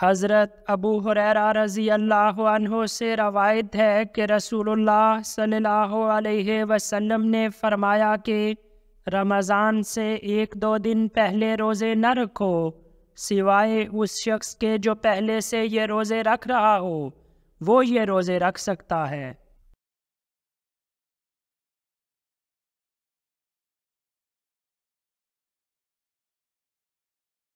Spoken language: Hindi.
हज़रत अबू हुररा रज़ी अल्लाह से रवायत है कि रसूलुल्लाह सल्लल्लाहु अलैहि वसल्लम ने फ़रमाया कि रमज़ान से एक दो दिन पहले रोज़े न रखो सिवाय उस शख्स के जो पहले से ये रोज़े रख रहा हो वो ये रोज़े रख सकता है